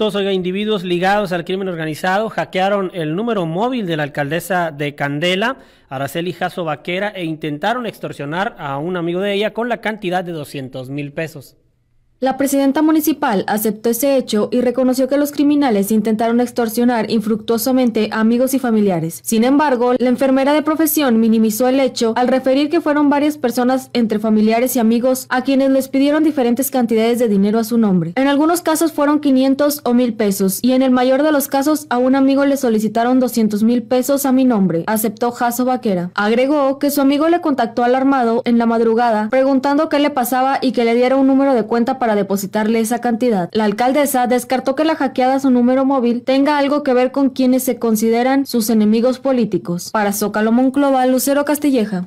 todos oiga, individuos ligados al crimen organizado hackearon el número móvil de la alcaldesa de Candela, Araceli Jasso Vaquera, e intentaron extorsionar a un amigo de ella con la cantidad de 200 mil pesos. La presidenta municipal aceptó ese hecho y reconoció que los criminales intentaron extorsionar infructuosamente a amigos y familiares. Sin embargo, la enfermera de profesión minimizó el hecho al referir que fueron varias personas entre familiares y amigos a quienes les pidieron diferentes cantidades de dinero a su nombre. En algunos casos fueron 500 o 1000 pesos y en el mayor de los casos a un amigo le solicitaron 200 mil pesos a mi nombre, aceptó Jaso Vaquera. Agregó que su amigo le contactó alarmado en la madrugada preguntando qué le pasaba y que le diera un número de cuenta para depositarle esa cantidad. La alcaldesa descartó que la hackeada a su número móvil tenga algo que ver con quienes se consideran sus enemigos políticos. Para Zócalo Monclova, Lucero Castilleja.